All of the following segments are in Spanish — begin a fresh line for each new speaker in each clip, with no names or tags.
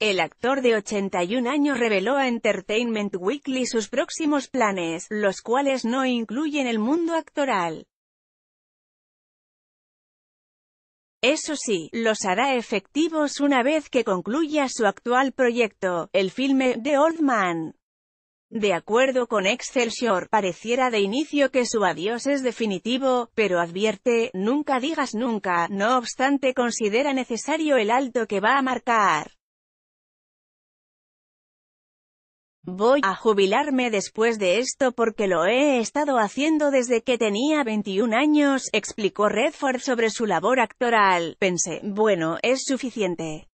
El actor de 81 años reveló a Entertainment Weekly sus próximos planes, los cuales no incluyen el mundo actoral. Eso sí, los hará efectivos una vez que concluya su actual proyecto, el filme The Old Man. De acuerdo con Excelsior, pareciera de inicio que su adiós es definitivo, pero advierte, nunca digas nunca, no obstante considera necesario el alto que va a marcar. Voy a jubilarme después de esto porque lo he estado haciendo desde que tenía 21 años, explicó Redford sobre su labor actoral. Pensé, bueno, es suficiente.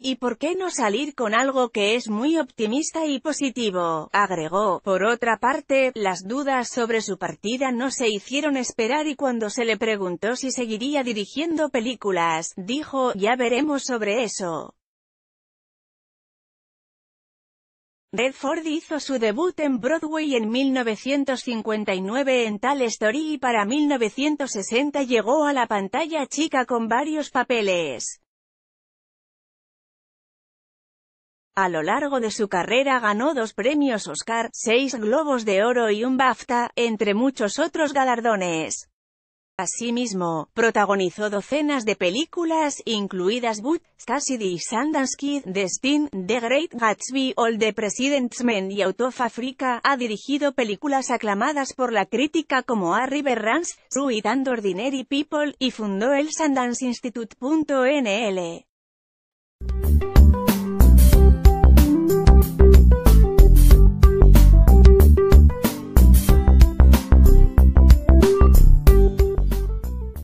¿Y por qué no salir con algo que es muy optimista y positivo? agregó. Por otra parte, las dudas sobre su partida no se hicieron esperar y cuando se le preguntó si seguiría dirigiendo películas, dijo, ya veremos sobre eso. Redford hizo su debut en Broadway en 1959 en Tal Story y para 1960 llegó a la pantalla chica con varios papeles. A lo largo de su carrera ganó dos premios Oscar, seis Globos de Oro y un BAFTA, entre muchos otros galardones. Asimismo, protagonizó docenas de películas, incluidas Boot, Cassidy y Sundance Kid, The The Great Gatsby, All the President's Men y Out Africa. Ha dirigido películas aclamadas por la crítica como A River Runs, Sweet and Ordinary People, y fundó el Sundance Institute.nl.